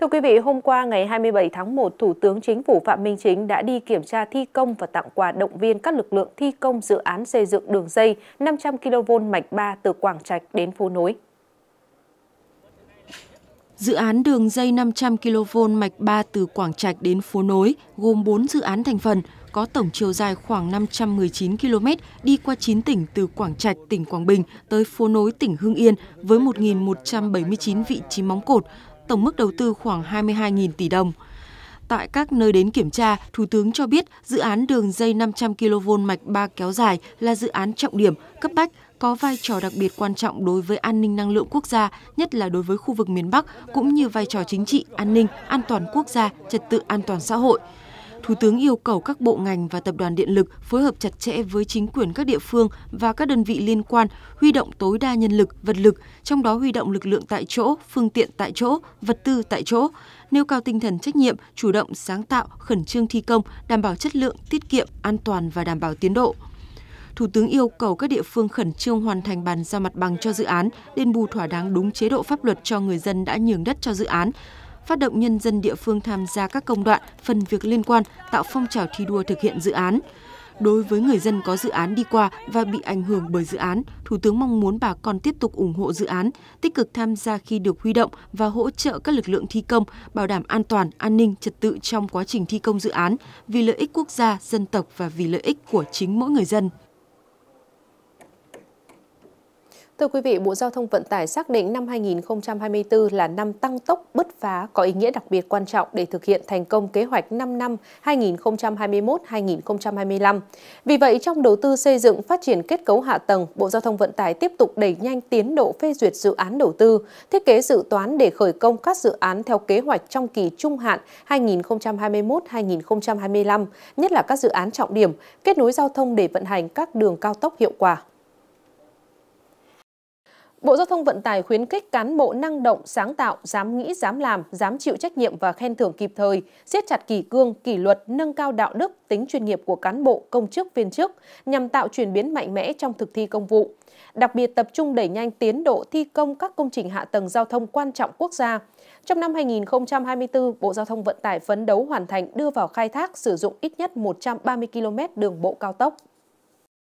Thưa quý vị, hôm qua ngày 27 tháng 1, Thủ tướng Chính phủ Phạm Minh Chính đã đi kiểm tra thi công và tặng quà động viên các lực lượng thi công dự án xây dựng đường dây 500 kV mạch 3 từ Quảng Trạch đến Phố Nối. Dự án đường dây 500 kV mạch 3 từ Quảng Trạch đến Phố Nối gồm 4 dự án thành phần có tổng chiều dài khoảng 519 km đi qua 9 tỉnh từ Quảng Trạch, tỉnh Quảng Bình tới Phố Nối, tỉnh Hưng Yên với 1.179 vị trí móng cột, tổng mức đầu tư khoảng 22.000 tỷ đồng. Tại các nơi đến kiểm tra, Thủ tướng cho biết dự án đường dây 500 kV mạch 3 kéo dài là dự án trọng điểm, cấp bách, có vai trò đặc biệt quan trọng đối với an ninh năng lượng quốc gia, nhất là đối với khu vực miền Bắc, cũng như vai trò chính trị, an ninh, an toàn quốc gia, trật tự an toàn xã hội. Thủ tướng yêu cầu các bộ ngành và tập đoàn điện lực phối hợp chặt chẽ với chính quyền các địa phương và các đơn vị liên quan, huy động tối đa nhân lực, vật lực, trong đó huy động lực lượng tại chỗ, phương tiện tại chỗ, vật tư tại chỗ, nêu cao tinh thần trách nhiệm, chủ động sáng tạo, khẩn trương thi công, đảm bảo chất lượng, tiết kiệm, an toàn và đảm bảo tiến độ. Thủ tướng yêu cầu các địa phương khẩn trương hoàn thành bàn giao mặt bằng cho dự án, đền bù thỏa đáng đúng chế độ pháp luật cho người dân đã nhường đất cho dự án, phát động nhân dân địa phương tham gia các công đoạn, phần việc liên quan, tạo phong trào thi đua thực hiện dự án. Đối với người dân có dự án đi qua và bị ảnh hưởng bởi dự án, Thủ tướng mong muốn bà con tiếp tục ủng hộ dự án, tích cực tham gia khi được huy động và hỗ trợ các lực lượng thi công, bảo đảm an toàn, an ninh, trật tự trong quá trình thi công dự án, vì lợi ích quốc gia, dân tộc và vì lợi ích của chính mỗi người dân. Thưa quý vị, Bộ Giao thông Vận tải xác định năm 2024 là năm tăng tốc bứt phá có ý nghĩa đặc biệt quan trọng để thực hiện thành công kế hoạch 5 năm 2021-2025. Vì vậy, trong đầu tư xây dựng phát triển kết cấu hạ tầng, Bộ Giao thông Vận tải tiếp tục đẩy nhanh tiến độ phê duyệt dự án đầu tư, thiết kế dự toán để khởi công các dự án theo kế hoạch trong kỳ trung hạn 2021-2025, nhất là các dự án trọng điểm, kết nối giao thông để vận hành các đường cao tốc hiệu quả. Bộ Giao thông Vận tải khuyến khích cán bộ năng động, sáng tạo, dám nghĩ, dám làm, dám chịu trách nhiệm và khen thưởng kịp thời, siết chặt kỷ cương, kỷ luật, nâng cao đạo đức, tính chuyên nghiệp của cán bộ, công chức, viên chức nhằm tạo chuyển biến mạnh mẽ trong thực thi công vụ. Đặc biệt tập trung đẩy nhanh tiến độ thi công các công trình hạ tầng giao thông quan trọng quốc gia. Trong năm 2024, Bộ Giao thông Vận tải phấn đấu hoàn thành đưa vào khai thác sử dụng ít nhất 130 km đường bộ cao tốc.